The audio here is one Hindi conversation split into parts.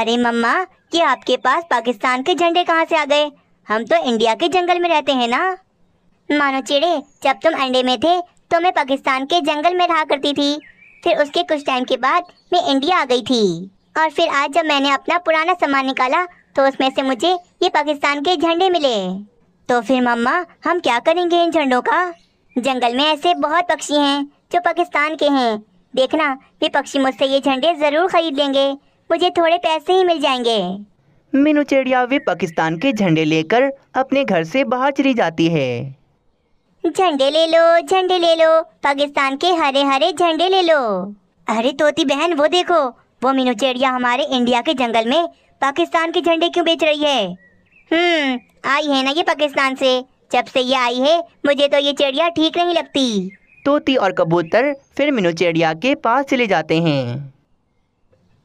अरे मम्मा कि आपके पास पाकिस्तान के झंडे कहाँ से आ गए हम तो इंडिया के जंगल में रहते हैं ना मानो चिड़े जब तुम अंडे में थे तो मैं पाकिस्तान के जंगल में रहा करती थी फिर उसके कुछ टाइम के बाद मैं इंडिया आ गई थी और फिर आज जब मैंने अपना पुराना सामान निकाला तो उसमें से मुझे ये पाकिस्तान के झंडे मिले तो फिर मम्मा हम क्या करेंगे इन झंडों का जंगल में ऐसे बहुत पक्षी हैं जो पाकिस्तान के हैं देखना ये पक्षी मुझसे ये झंडे ज़रूर खरीद लेंगे मुझे थोड़े पैसे ही मिल जाएंगे मीनू चिड़िया भी पाकिस्तान के झंडे लेकर अपने घर से बाहर चली जाती है झंडे ले लो झंडे ले लो पाकिस्तान के हरे हरे झंडे ले लो अरे तोती बहन वो देखो वो मीनू चिड़िया हमारे इंडिया के जंगल में पाकिस्तान के झंडे क्यों बेच रही है हम्म आई है ना ये पाकिस्तान से जब से ये आई है मुझे तो ये चिड़िया ठीक नहीं लगती तोती और कबूतर फिर मीनू चिड़िया के पास चले जाते हैं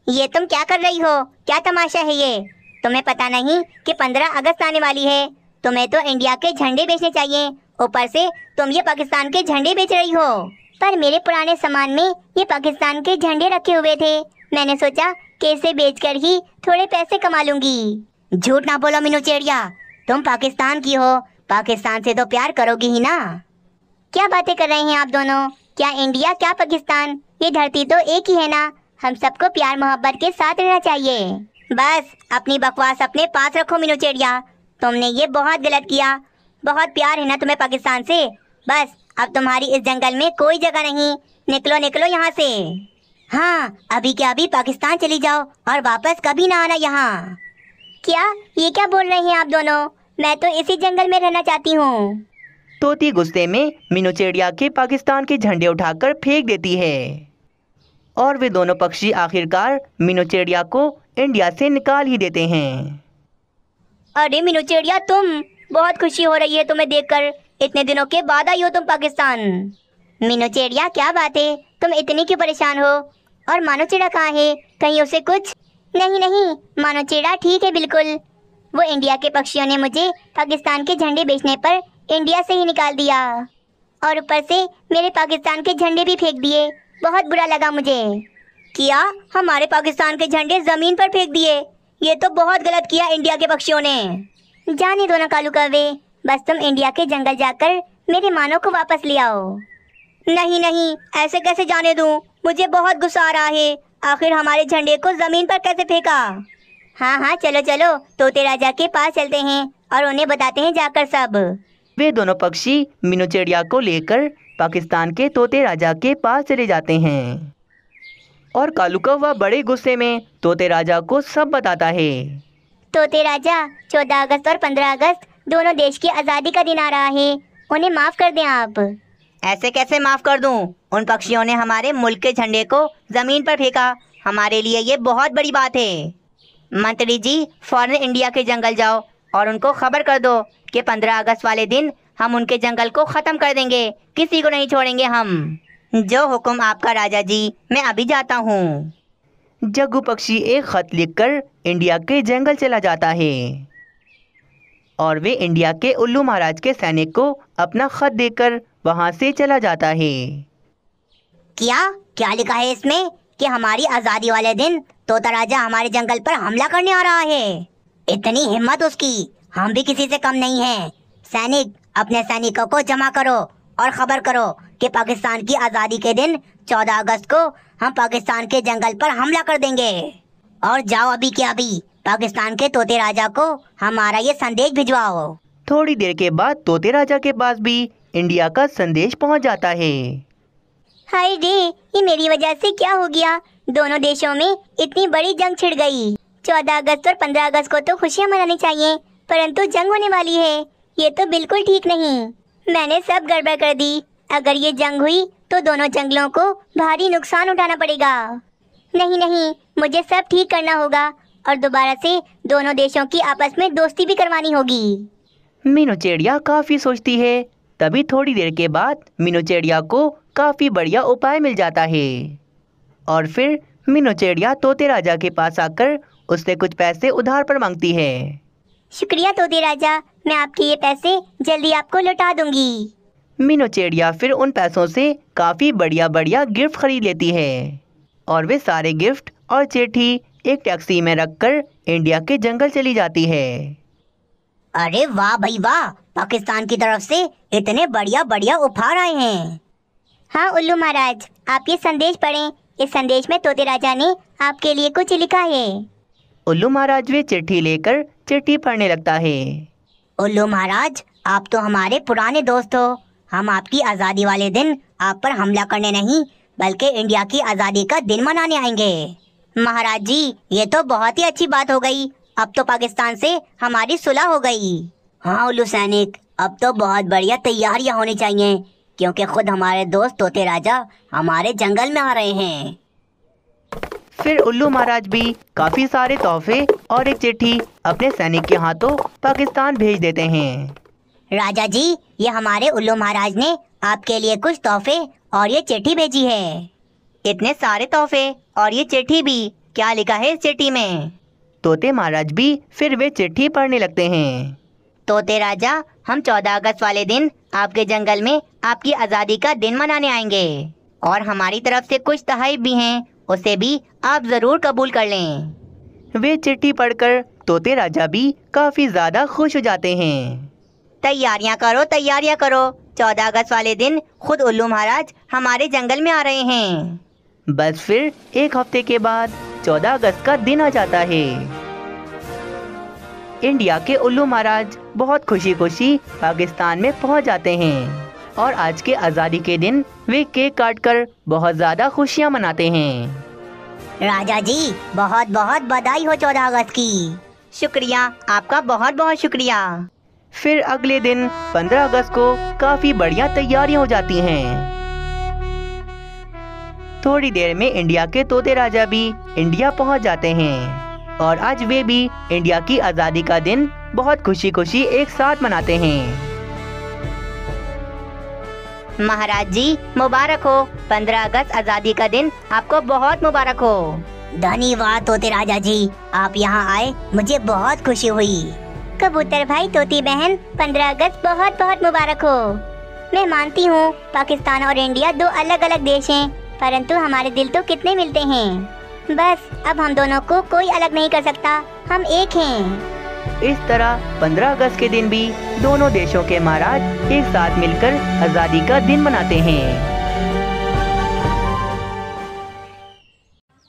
ये तुम क्या कर रही हो क्या तमाशा है ये तुम्हें पता नहीं कि पंद्रह अगस्त आने वाली है तुम्हें तो इंडिया के झंडे बेचने चाहिए ऊपर से तुम ये पाकिस्तान के झंडे बेच रही हो पर मेरे पुराने सामान में ये पाकिस्तान के झंडे रखे हुए थे मैंने सोचा कि इसे कर ही थोड़े पैसे कमा लूंगी झूठ ना बोलो चेड़िया तुम पाकिस्तान की हो पाकिस्तान से तो प्यार करोगी ही ना क्या बातें कर रहे हैं आप दोनों क्या इंडिया क्या पाकिस्तान ये धरती तो एक ही है ना हम सबको प्यार मोहब्बत के साथ रहना चाहिए बस अपनी बकवास अपने पास रखो मीनू चिड़िया तुमने ये बहुत गलत किया बहुत प्यार है ना तुम्हें पाकिस्तान से बस अब तुम्हारी इस जंगल में कोई जगह नहीं निकलो निकलो यहाँ से हाँ अभी क्या अभी पाकिस्तान चली जाओ और वापस कभी ना आना यहाँ क्या ये क्या बोल रहे हैं आप दोनों मैं तो इसी जंगल में रहना चाहती हूँ तोती गुस्से में मीनू चिड़िया के पाकिस्तान के झंडे उठाकर फेंक देती है और वे दोनों पक्षी आखिरकार मिनोचेड़िया को इंडिया से निकाल ही देते हैं अरे मिनोचेड़िया तुम बहुत खुशी हो रही है तुम्हें देखकर इतने दिनों के बाद आई हो तुम पाकिस्तान मिनोचेड़िया क्या बात है तुम इतनी क्यों परेशान हो और मानो मानोचेड़ा कहाँ है कहीं उसे कुछ नहीं नहीं मानो चेड़ा ठीक है बिल्कुल वो इंडिया के पक्षियों ने मुझे पाकिस्तान के झंडे बेचने पर इंडिया से ही निकाल दिया और ऊपर से मेरे पाकिस्तान के झंडे भी फेंक दिए बहुत बुरा लगा मुझे किया हमारे पाकिस्तान के झंडे जमीन पर फेंक दिए ये तो बहुत गलत किया इंडिया के पक्षियों ने जाने दो ना कालू कौवे बस तुम इंडिया के जंगल जाकर मेरे मानव को वापस ले आओ नहीं नहीं ऐसे कैसे जाने दूं मुझे बहुत गुस्सा आ रहा है आखिर हमारे झंडे को जमीन पर कैसे फेंका हाँ हाँ चलो चलो तोते राजा के पास चलते हैं और उन्हें बताते हैं जाकर सब वे दोनों पक्षी चिड़िया को लेकर पाकिस्तान के तोते राजा के पास चले जाते हैं और कालू कौवा बड़े गुस्से में तोते राजा को सब बताता है तोते राजा चौदह अगस्त और पंद्रह अगस्त दोनों देश की आज़ादी का दिन आ रहा है उन्हें माफ़ कर दें आप ऐसे कैसे माफ़ कर दूं? उन पक्षियों ने हमारे मुल्क के झंडे को ज़मीन पर फेंका हमारे लिए ये बहुत बड़ी बात है मंत्री जी फॉरन इंडिया के जंगल जाओ और उनको खबर कर दो कि 15 अगस्त वाले दिन हम उनके जंगल को ख़त्म कर देंगे किसी को नहीं छोड़ेंगे हम जो हुक्म आपका राजा जी मैं अभी जाता हूँ जगू पक्षी एक खत लिखकर इंडिया के जंगल चला जाता है और वे इंडिया के उल्लू महाराज के सैनिक को अपना खत देकर वहाँ से चला जाता है क्या क्या लिखा है इसमें कि हमारी आज़ादी वाले दिन तोता राजा हमारे जंगल पर हमला करने आ रहा है इतनी हिम्मत उसकी हम भी किसी से कम नहीं हैं। सैनिक अपने सैनिकों को जमा करो और खबर करो कि पाकिस्तान की आज़ादी के दिन 14 अगस्त को हम पाकिस्तान के जंगल पर हमला कर देंगे और जाओ अभी के अभी पाकिस्तान के तोते राजा को हमारा ये संदेश भिजवाओ थोड़ी देर के बाद तोते राजा के पास भी इंडिया का संदेश पहुंच जाता है हाय रे ये मेरी वजह से क्या हो गया दोनों देशों में इतनी बड़ी जंग छिड़ गई चौदह अगस्त और पंद्रह अगस्त को तो खुशियाँ मनानी चाहिए परंतु जंग होने वाली है ये तो बिल्कुल ठीक नहीं मैंने सब गड़बड़ कर दी अगर ये जंग हुई तो दोनों जंगलों को भारी नुकसान उठाना पड़ेगा नहीं नहीं मुझे सब ठीक करना होगा और दोबारा से दोनों देशों की आपस में दोस्ती भी करवानी होगी मीनू चिड़िया काफी सोचती है तभी थोड़ी देर के बाद मीनू चिड़िया को काफी बढ़िया उपाय मिल जाता है और फिर मीनू चिड़िया तोते राजा के पास आकर उससे कुछ पैसे उधार पर मांगती है शुक्रिया तोते राजा मैं आपके ये पैसे जल्दी आपको लौटा दूंगी मीनू चिड़िया फिर उन पैसों से काफ़ी बढ़िया बढ़िया गिफ्ट खरीद लेती है और वे सारे गिफ्ट और चिट्ठी एक टैक्सी में रखकर इंडिया के जंगल चली जाती है अरे वाह भाई वाह पाकिस्तान की तरफ से इतने बढ़िया बढ़िया उपहार आए हैं हाँ उल्लू महाराज आप ये संदेश पढ़ें इस संदेश में तोते राजा ने आपके लिए कुछ लिखा है उल्लू महाराज भी चिट्ठी लेकर चिट्ठी पढ़ने लगता है उल्लू महाराज आप तो हमारे पुराने दोस्त हो हम आपकी आज़ादी वाले दिन आप पर हमला करने नहीं बल्कि इंडिया की आज़ादी का दिन मनाने आएंगे महाराज जी ये तो बहुत ही अच्छी बात हो गई अब तो पाकिस्तान से हमारी सुलह हो गई हाँ उल्लू सैनिक अब तो बहुत बढ़िया तैयारियाँ होनी चाहिए क्योंकि खुद हमारे दोस्त तोते राजा हमारे जंगल में आ रहे हैं फिर उल्लू महाराज भी काफी सारे तोहफे और एक चिट्ठी अपने सैनिक के हाथों पाकिस्तान भेज देते हैं राजा जी ये हमारे उल्लू महाराज ने आपके लिए कुछ तोहफे और ये चिट्ठी भेजी है इतने सारे तोहफे और ये चिट्ठी भी क्या लिखा है इस चिट्ठी में तोते महाराज भी फिर वे चिट्ठी पढ़ने लगते हैं तोते राजा हम चौदह अगस्त वाले दिन आपके जंगल में आपकी आज़ादी का दिन मनाने आएंगे और हमारी तरफ से कुछ तहाइफ भी हैं उसे भी आप ज़रूर कबूल कर लें वे चिट्ठी पढ़कर तोते राजा भी काफ़ी ज़्यादा खुश हो जाते हैं तैयारियां करो तैयारियां करो चौदह अगस्त वाले दिन खुद उल्लू महाराज हमारे जंगल में आ रहे हैं बस फिर एक हफ्ते के बाद चौदह अगस्त का दिन आ जाता है इंडिया के उल्लू महाराज बहुत खुशी खुशी पाकिस्तान में पहुंच जाते हैं और आज के आज़ादी के दिन वे केक काट कर बहुत ज्यादा खुशियाँ मनाते हैं राजा जी बहुत बहुत बधाई हो चौदह अगस्त की शुक्रिया आपका बहुत बहुत शुक्रिया फिर अगले दिन 15 अगस्त को काफी बढ़िया तैयारियां हो जाती हैं। थोड़ी देर में इंडिया के तोते राजा भी इंडिया पहुंच जाते हैं और आज वे भी इंडिया की आज़ादी का दिन बहुत खुशी खुशी एक साथ मनाते हैं महाराज जी मुबारक हो पंद्रह अगस्त आज़ादी का दिन आपको बहुत मुबारक हो धन्यवाद तोते राजा जी आप यहाँ आए मुझे बहुत खुशी हुई कबूतर भाई तोती बहन पंद्रह अगस्त बहुत बहुत मुबारक हो मैं मानती हूँ पाकिस्तान और इंडिया दो अलग अलग देश हैं परंतु हमारे दिल तो कितने मिलते हैं बस अब हम दोनों को कोई अलग नहीं कर सकता हम एक हैं इस तरह 15 अगस्त के दिन भी दोनों देशों के महाराज एक साथ मिलकर आज़ादी का दिन मनाते हैं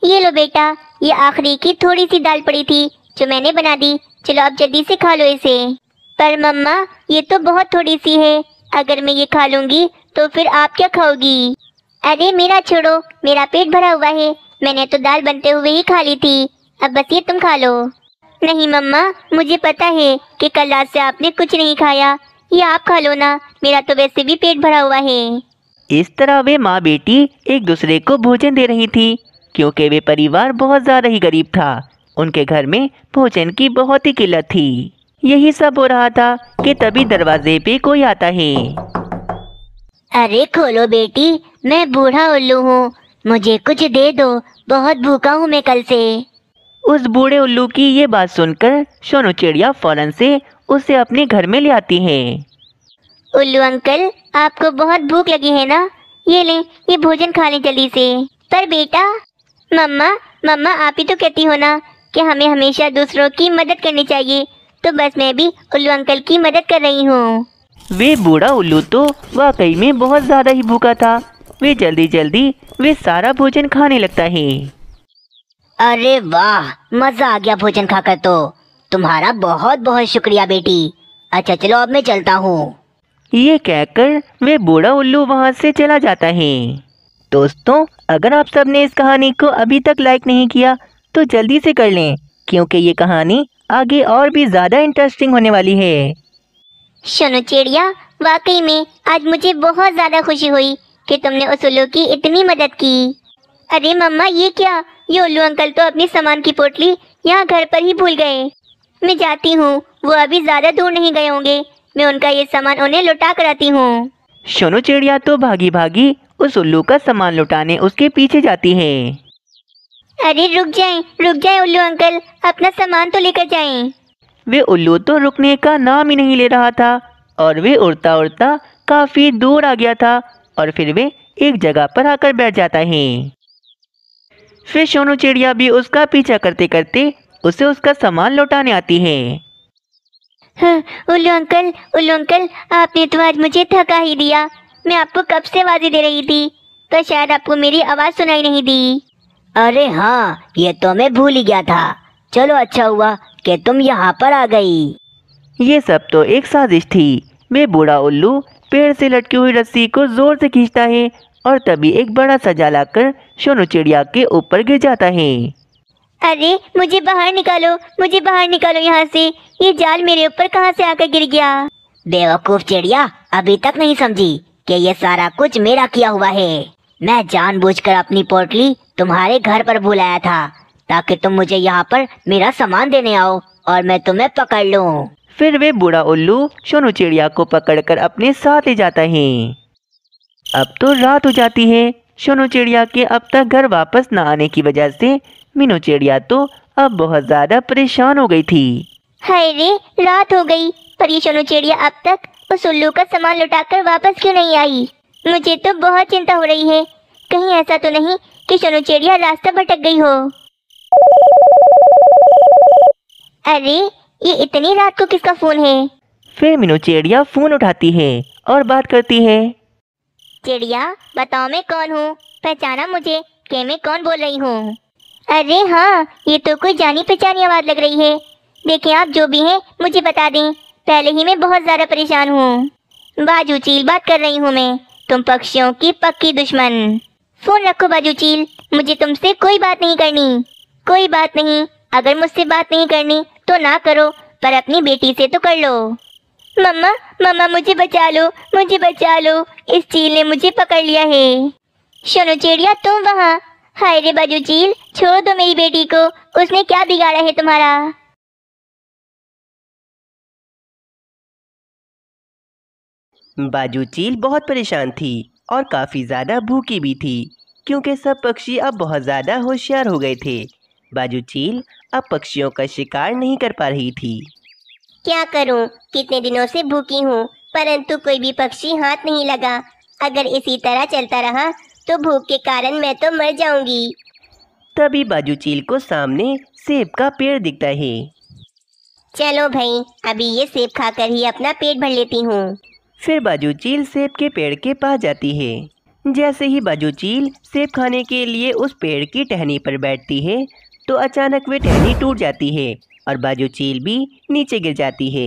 ये लो बेटा ये आखिरी की थोड़ी सी दाल पड़ी थी जो मैंने बना दी चलो आप जल्दी से खा लो इसे पर मम्मा ये तो बहुत थोड़ी सी है अगर मैं ये खा लूंगी तो फिर आप क्या खाओगी अरे मेरा छोड़ो मेरा पेट भरा हुआ है मैंने तो दाल बनते हुए ही खा ली थी अब बस ये तुम खा लो नहीं मम्मा मुझे पता है कि कल रात से आपने कुछ नहीं खाया ये आप खा लो ना मेरा तो वैसे भी पेट भरा हुआ है इस तरह वे माँ बेटी एक दूसरे को भोजन दे रही थी क्योंकि वे परिवार बहुत ज़्यादा ही गरीब था उनके घर में भोजन की बहुत ही किल्लत थी यही सब हो रहा था कि तभी दरवाजे पे कोई आता है अरे खोलो बेटी मैं बूढ़ा उल्लू हूँ मुझे कुछ दे दो बहुत भूखा हूँ मैं कल से उस बूढ़े उल्लू की ये बात सुनकर सोनू चिड़िया फौरन से उसे अपने घर में ले आती है उल्लू अंकल आपको बहुत भूख लगी है ना ये ले ये भोजन खा लें जल्दी से पर बेटा मम्मा मम्मा आप ही तो कहती हो ना कि हमें हमेशा दूसरों की मदद करनी चाहिए तो बस मैं भी उल्लू अंकल की मदद कर रही हूँ वे बूढ़ा उल्लू तो वाकई में बहुत ज़्यादा ही भूखा था वे जल्दी जल्दी वे सारा भोजन खाने लगता है अरे वाह मजा आ गया भोजन खाकर तो तुम्हारा बहुत बहुत शुक्रिया बेटी अच्छा चलो अब मैं चलता हूँ ये कहकर वे बूढ़ा उल्लू वहाँ से चला जाता है दोस्तों अगर आप सब ने इस कहानी को अभी तक लाइक नहीं किया तो जल्दी से कर लें क्योंकि ये कहानी आगे और भी ज़्यादा इंटरेस्टिंग होने वाली है सुनो चिड़िया वाकई में आज मुझे बहुत ज़्यादा खुशी हुई कि तुमने उस उल्लू की इतनी मदद की अरे मम्मा ये क्या ये उल्लू अंकल तो अपने सामान की पोटली यहाँ घर पर ही भूल गए मैं जाती हूँ वो अभी ज्यादा दूर नहीं गए होंगे मैं उनका ये सामान उन्हें लुटा कर आती हूँ सोनू चिड़िया तो भागी भागी उस उल्लू का सामान लुटाने उसके पीछे जाती है अरे रुक जाए रुक जाए उल्लू अंकल अपना सामान तो लेकर जाए वे उल्लू तो रुकने का नाम ही नहीं ले रहा था और वे उड़ता उड़ता काफी दूर आ गया था और फिर वे एक जगह पर आकर बैठ जाता है फिर सोनू चिड़िया भी उसका पीछा करते करते उसे उसका सामान लौटाने आती है हाँ, उल्लू अंकल उल्लू अंकल आपने तो आज मुझे थका ही दिया मैं आपको कब से वाजी दे रही थी तो शायद आपको मेरी आवाज़ सुनाई नहीं दी अरे हाँ ये तो मैं भूल ही गया था चलो अच्छा हुआ कि तुम यहाँ पर आ गई ये सब तो एक साजिश थी मैं बूढ़ा उल्लू पेड़ से लटकी हुई रस्सी को जोर से खींचता है और तभी एक बड़ा सा जाला कर सोनू चिड़िया के ऊपर गिर जाता है अरे मुझे बाहर निकालो मुझे बाहर निकालो यहाँ से ये जाल मेरे ऊपर कहाँ से आकर गिर गया बेवकूफ चिड़िया अभी तक नहीं समझी कि ये सारा कुछ मेरा किया हुआ है मैं जानबूझकर अपनी पोटली तुम्हारे घर पर बुलाया था ताकि तुम मुझे यहाँ पर मेरा सामान देने आओ और मैं तुम्हें पकड़ लूँ फिर वे बूढ़ा उल्लू सोनू चिड़िया को पकड़कर अपने साथ ले जाता है अब तो रात हो जाती है सोनू चिड़िया के अब तक घर वापस न आने की वजह से मीनू चिड़िया तो अब बहुत ज़्यादा परेशान हो गई थी हाय रे रात हो गई पर ये सोनू चिड़िया अब तक उस उल्लू का सामान लुटाकर वापस क्यों नहीं आई मुझे तो बहुत चिंता हो रही है कहीं ऐसा तो नहीं कि सोनू चिड़िया रास्ता भटक गई हो अरे ये इतनी रात को किसका फोन है फिर मीनू चिड़िया फोन उठाती है और बात करती है चिड़िया बताओ मैं कौन हूँ पहचाना मुझे के मैं कौन बोल रही हूँ अरे हाँ ये तो कोई जानी पहचानी आवाज़ लग रही है देखें आप जो भी हैं मुझे बता दें पहले ही मैं बहुत ज़्यादा परेशान हूँ बाजू चील बात कर रही हूँ मैं तुम पक्षियों की पक्की दुश्मन फ़ोन रखो बाजू चील मुझे तुमसे कोई बात नहीं करनी कोई बात नहीं अगर मुझसे बात नहीं करनी तो ना करो पर अपनी बेटी से तो कर लो मम्मा मामा मुझे बचा लो मुझे बचा लो इस चील ने मुझे पकड़ लिया है सुनो चिड़िया तुम वहाँ हाय रे बाजू चील छोड़ दो मेरी बेटी को उसने क्या बिगाड़ा है तुम्हारा बाजू चील बहुत परेशान थी और काफ़ी ज़्यादा भूखी भी थी क्योंकि सब पक्षी अब बहुत ज़्यादा होशियार हो गए थे बाजू चील अब पक्षियों का शिकार नहीं कर पा रही थी क्या करूं? कितने दिनों से भूखी हूँ परंतु कोई भी पक्षी हाथ नहीं लगा अगर इसी तरह चलता रहा तो भूख के कारण मैं तो मर जाऊंगी तभी बाजू चील को सामने सेब का पेड़ दिखता है चलो भाई अभी ये सेब खाकर ही अपना पेट भर लेती हूँ फिर बाजू चील सेब के पेड़ के पास जाती है जैसे ही बाजू चील सेब खाने के लिए उस पेड़ की टहनी पर बैठती है तो अचानक वे टहनी टूट जाती है और बाजू चील भी नीचे गिर जाती है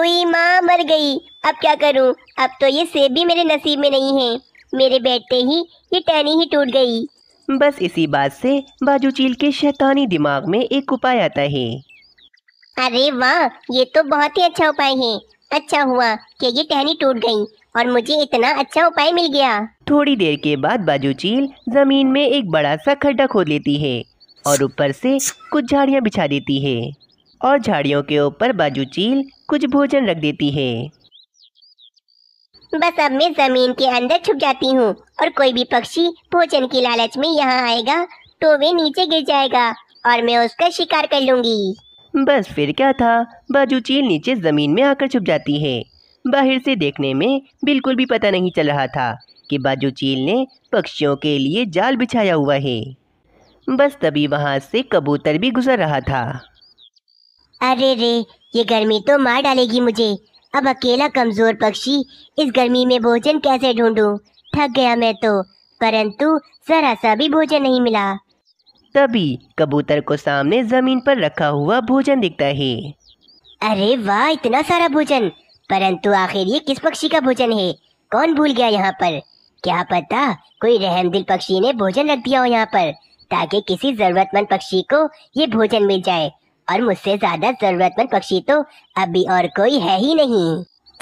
ओई माँ मर गई अब क्या करूँ अब तो ये सेब भी मेरे नसीब में नहीं है मेरे बैठते ही ये टहनी ही टूट गई बस इसी बात से बाजू चील के शैतानी दिमाग में एक उपाय आता है अरे वाह ये तो बहुत ही अच्छा उपाय है अच्छा हुआ कि ये टहनी टूट गई और मुझे इतना अच्छा उपाय मिल गया थोड़ी देर के बाद बाजू चील जमीन में एक बड़ा सा खड्डा खोद लेती है और ऊपर से कुछ झाड़ियाँ बिछा देती है और झाड़ियों के ऊपर बाजू चील कुछ भोजन रख देती है बस अब मैं जमीन के अंदर छुप जाती हूँ और कोई भी पक्षी भोजन की लालच में यहाँ आएगा तो वे नीचे गिर जाएगा और मैं उसका शिकार कर लूंगी बस फिर क्या था बाजू चील नीचे जमीन में आकर छुप जाती है बाहर से देखने में बिल्कुल भी पता नहीं चल रहा था कि बाजू चील ने पक्षियों के लिए जाल बिछाया हुआ है बस तभी वहाँ से कबूतर भी गुजर रहा था अरे रे ये गर्मी तो मार डालेगी मुझे अब अकेला कमजोर पक्षी इस गर्मी में भोजन कैसे ढूंढूं? थक गया मैं तो परंतु जरा सा भी भोजन नहीं मिला तभी कबूतर को सामने जमीन पर रखा हुआ भोजन दिखता है अरे वाह इतना सारा भोजन परंतु आखिर ये किस पक्षी का भोजन है कौन भूल गया यहाँ पर क्या पता कोई रहम दिल पक्षी ने भोजन रख दिया हो यहाँ पर ताकि किसी जरूरतमंद पक्षी को ये भोजन मिल जाए और मुझसे ज्यादा जरूरतमंद पक्षी तो अभी और कोई है ही नहीं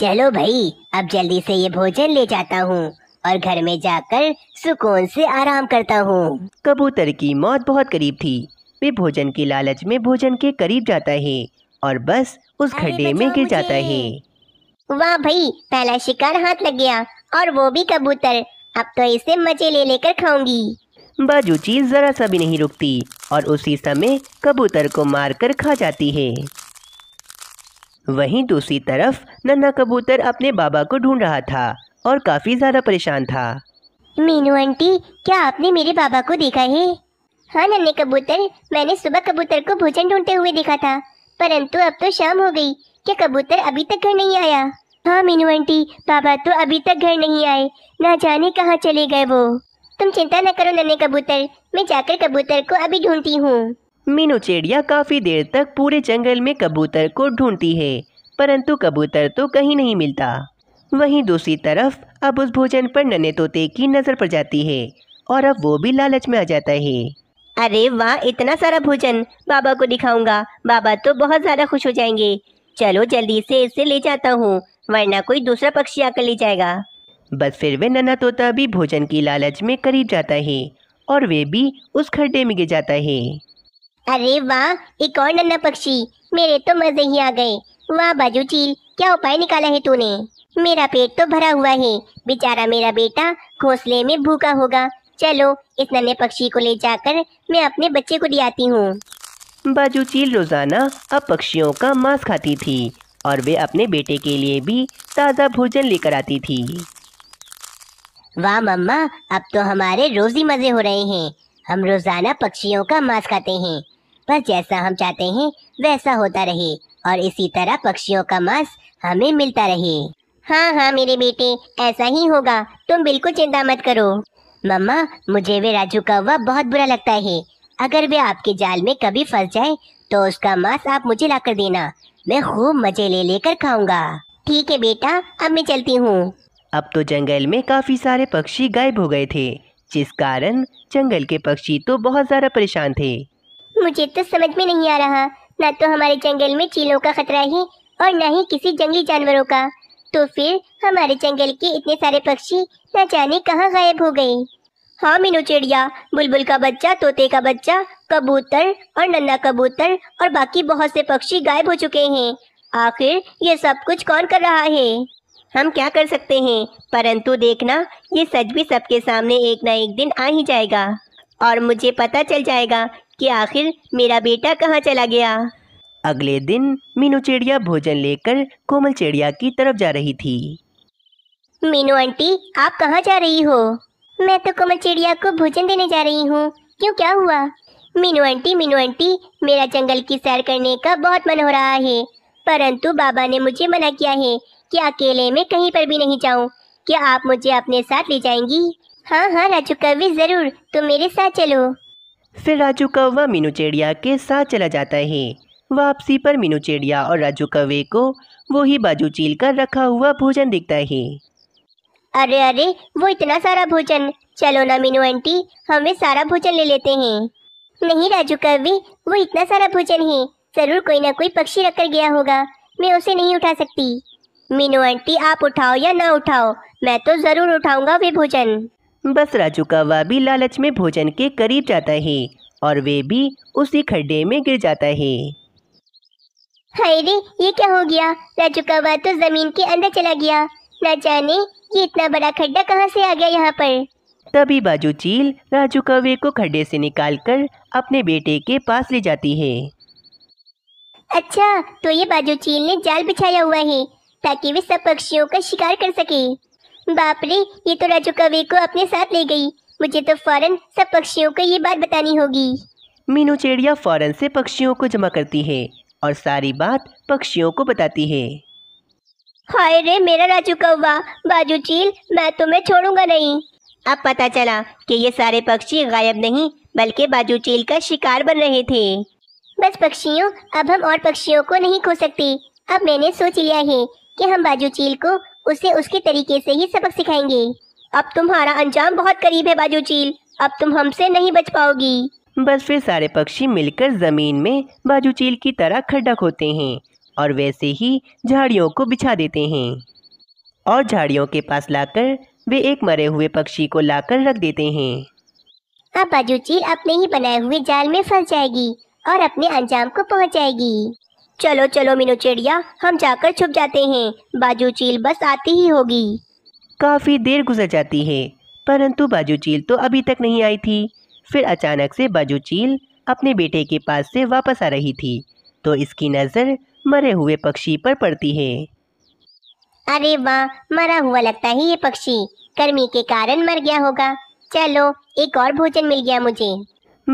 चलो भाई अब जल्दी से ये भोजन ले जाता हूँ और घर में जाकर सुकून से आराम करता हूँ कबूतर की मौत बहुत करीब थी वे भोजन की लालच में भोजन के करीब जाता है और बस उस खड्डे में गिर जाता है वाह भाई पहला शिकार हाथ लग गया और वो भी कबूतर अब तो इसे मजे ले लेकर खाऊंगी बाजू चीज जरा सा भी नहीं रुकती और उसी समय कबूतर को मारकर खा जाती है वहीं दूसरी तरफ नन्ना कबूतर अपने बाबा को ढूंढ रहा था और काफी ज्यादा परेशान था मीनू आंटी क्या आपने मेरे बाबा को देखा है हाँ नन्ने कबूतर मैंने सुबह कबूतर को भोजन ढूंढते हुए देखा था परंतु अब तो शाम हो गई क्या कबूतर अभी तक घर नहीं आया हाँ मीनू आंटी बाबा तो अभी तक घर नहीं आए ना जाने कहाँ चले गए वो तुम चिंता न करो नन्हे कबूतर मैं जाकर कबूतर को अभी ढूंढती हूँ मीनू चिड़िया काफी देर तक पूरे जंगल में कबूतर को ढूंढती है परंतु कबूतर तो कहीं नहीं मिलता वहीं दूसरी तरफ अब उस भोजन पर नन्हे तोते की नज़र पड़ जाती है और अब वो भी लालच में आ जाता है अरे वाह इतना सारा भोजन बाबा को दिखाऊंगा बाबा तो बहुत ज़्यादा खुश हो जाएंगे चलो जल्दी से इसे ले जाता हूँ वरना कोई दूसरा पक्षी आकर ले जाएगा बस फिर वे नन्ना तोता भी भोजन की लालच में करीब जाता है और वे भी उस खड्डे में गिर जाता है अरे वाह एक और नन्ना पक्षी मेरे तो मजे ही आ गए वाह बाजू चील क्या उपाय निकाला है तूने मेरा पेट तो भरा हुआ है बेचारा मेरा बेटा घोंसले में भूखा होगा चलो इस नन्हे पक्षी को ले जाकर मैं अपने बच्चे को दियाती हूँ बाजू चील रोजाना अब पक्षियों का मांस खाती थी और वे अपने बेटे के लिए भी ताज़ा भोजन लेकर आती थी वाह मम्मा अब तो हमारे रोज ही मजे हो रहे हैं हम रोजाना पक्षियों का मांस खाते हैं पर जैसा हम चाहते हैं वैसा होता रहे और इसी तरह पक्षियों का मांस हमें मिलता रहे हाँ हाँ मेरे बेटे ऐसा ही होगा तुम बिल्कुल चिंता मत करो मम्मा मुझे वे राजू का हुआ बहुत बुरा लगता है अगर वे आपके जाल में कभी फंस जाए तो उसका मांस आप मुझे ला कर देना मैं खूब मजे ले लेकर खाऊंगा ठीक है बेटा अब मैं चलती हूँ अब तो जंगल में काफ़ी सारे पक्षी गायब हो गए थे जिस कारण जंगल के पक्षी तो बहुत ज़्यादा परेशान थे मुझे तो समझ में नहीं आ रहा न तो हमारे जंगल में चीलों का खतरा ही और न ही किसी जंगली जानवरों का तो फिर हमारे जंगल के इतने सारे पक्षी न जाने कहाँ गायब हो गए हाँ मीनू चिड़िया बुलबुल का बच्चा तोते का बच्चा कबूतर और नन्ना कबूतर और बाकी बहुत से पक्षी गायब हो चुके हैं आखिर ये सब कुछ कौन कर रहा है हम क्या कर सकते हैं परंतु देखना ये सच भी सबके सामने एक ना एक दिन आ ही जाएगा और मुझे पता चल जाएगा कि आखिर मेरा बेटा कहाँ चला गया अगले दिन मीनू चिड़िया भोजन लेकर कोमल चिड़िया की तरफ जा रही थी मीनू आंटी आप कहाँ जा रही हो मैं तो कोमल चिड़िया को भोजन देने जा रही हूँ क्यों क्या हुआ मीनू आंटी मीनू आंटी मेरा जंगल की सैर करने का बहुत मन हो रहा है परंतु बाबा ने मुझे मना किया है कि अकेले में कहीं पर भी नहीं जाऊँ क्या आप मुझे अपने साथ ले जाएंगी हाँ हाँ राजू कवि ज़रूर तुम मेरे साथ चलो फिर राजू कौवा मीनू चिड़िया के साथ चला जाता है वापसी पर मीनू चिड़िया और राजू कौवे को वो ही बाजू चील कर रखा हुआ भोजन दिखता है अरे अरे वो इतना सारा भोजन चलो ना मीनू आंटी हमें सारा भोजन ले लेते हैं नहीं राजू कवि वो इतना सारा भोजन है जरूर कोई ना कोई पक्षी रखकर गया होगा मैं उसे नहीं उठा सकती मीनू आंटी आप उठाओ या ना उठाओ मैं तो ज़रूर उठाऊंगा वे भोजन बस राजू कौवा भी लालच में भोजन के करीब जाता है और वे भी उसी खड्डे में गिर जाता है हाय रे ये क्या हो गया राजू कौवा तो जमीन के अंदर चला गया ना जाने ये इतना बड़ा खड्डा कहाँ से आ गया यहाँ पर तभी बाजू चील राजू कवे को खड्डे से निकालकर अपने बेटे के पास ले जाती है अच्छा तो ये बाजू चील ने जाल बिछाया हुआ है ताकि वे सब पक्षियों का शिकार कर सके बाप रे ये तो राजू कवे को अपने साथ ले गई मुझे तो फौरन सब पक्षियों को ये बात बतानी होगी मीनू चिड़िया फौरन से पक्षियों को जमा करती है और सारी बात पक्षियों को बताती है हाय रे मेरा राजू कौवा बाजू चील मैं तुम्हें छोड़ूंगा नहीं अब पता चला कि ये सारे पक्षी गायब नहीं बल्कि बाजू चील का शिकार बन रहे थे बस पक्षियों अब हम और पक्षियों को नहीं खो सकते अब मैंने सोच लिया है कि हम बाजू चील को उसे उसके तरीके से ही सबक सिखाएंगे अब तुम्हारा अंजाम बहुत करीब है बाजू चील अब तुम हमसे नहीं बच पाओगी बस फिर सारे पक्षी मिलकर जमीन में बाजू चील की तरह खड्डा खोते हैं और वैसे ही झाड़ियों को बिछा देते हैं और झाड़ियों के पास लाकर वे एक मरे हुए पक्षी को लाकर रख देते हैं अब अजूचील अपने ही बनाए हुए जाल में फंस जाएगी और अपने अंजाम को पहुंच जाएगी चलो चलो मीनू चिड़िया हम जाकर छुप जाते हैं बाजू चील बस आती ही होगी काफ़ी देर गुजर जाती है परंतु बाजू चील तो अभी तक नहीं आई थी फिर अचानक से बाजू चील अपने बेटे के पास से वापस आ रही थी तो इसकी नज़र मरे हुए पक्षी पर पड़ती है अरे वाह मरा हुआ लगता है ये पक्षी गर्मी के कारण मर गया होगा चलो एक और भोजन मिल गया मुझे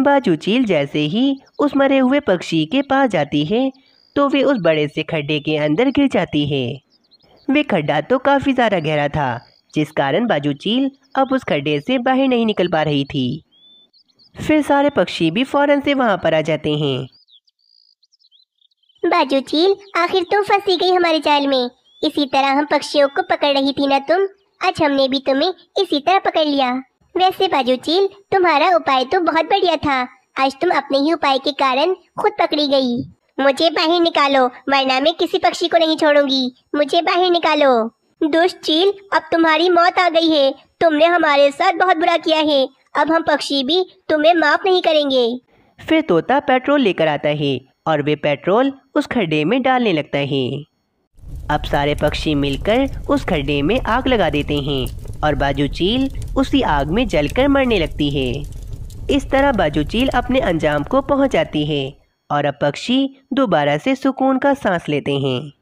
बाजू चील जैसे ही उस मरे हुए पक्षी के पास जाती है तो वे उस बड़े से खड्डे के अंदर गिर जाती है वे खड्डा तो काफ़ी ज़्यादा गहरा था जिस कारण बाजू चील अब उस खड्डे से बाहर नहीं निकल पा रही थी फिर सारे पक्षी भी फ़ौरन से वहाँ पर आ जाते हैं बाजू चील आखिर तुम तो फंसी गई हमारे जाल में इसी तरह हम पक्षियों को पकड़ रही थी ना तुम आज हमने भी तुम्हें इसी तरह पकड़ लिया वैसे बाजू चील तुम्हारा उपाय तो बहुत बढ़िया था आज तुम अपने ही उपाय के कारण खुद पकड़ी गई मुझे बाहर निकालो वरना मैं किसी पक्षी को नहीं छोड़ूंगी मुझे बाहर निकालो दुष्ट चील अब तुम्हारी मौत आ गई है तुमने हमारे साथ बहुत बुरा किया है अब हम पक्षी भी तुम्हें माफ नहीं करेंगे फिर तोता पेट्रोल लेकर आता है और वे पेट्रोल उस खड्डे में डालने लगता है अब सारे पक्षी मिलकर उस खड्डे में आग लगा देते हैं और बाजू चील उसी आग में जलकर मरने लगती है इस तरह बाजू चील अपने अंजाम को पहुंच जाती है और अब पक्षी दोबारा से सुकून का सांस लेते हैं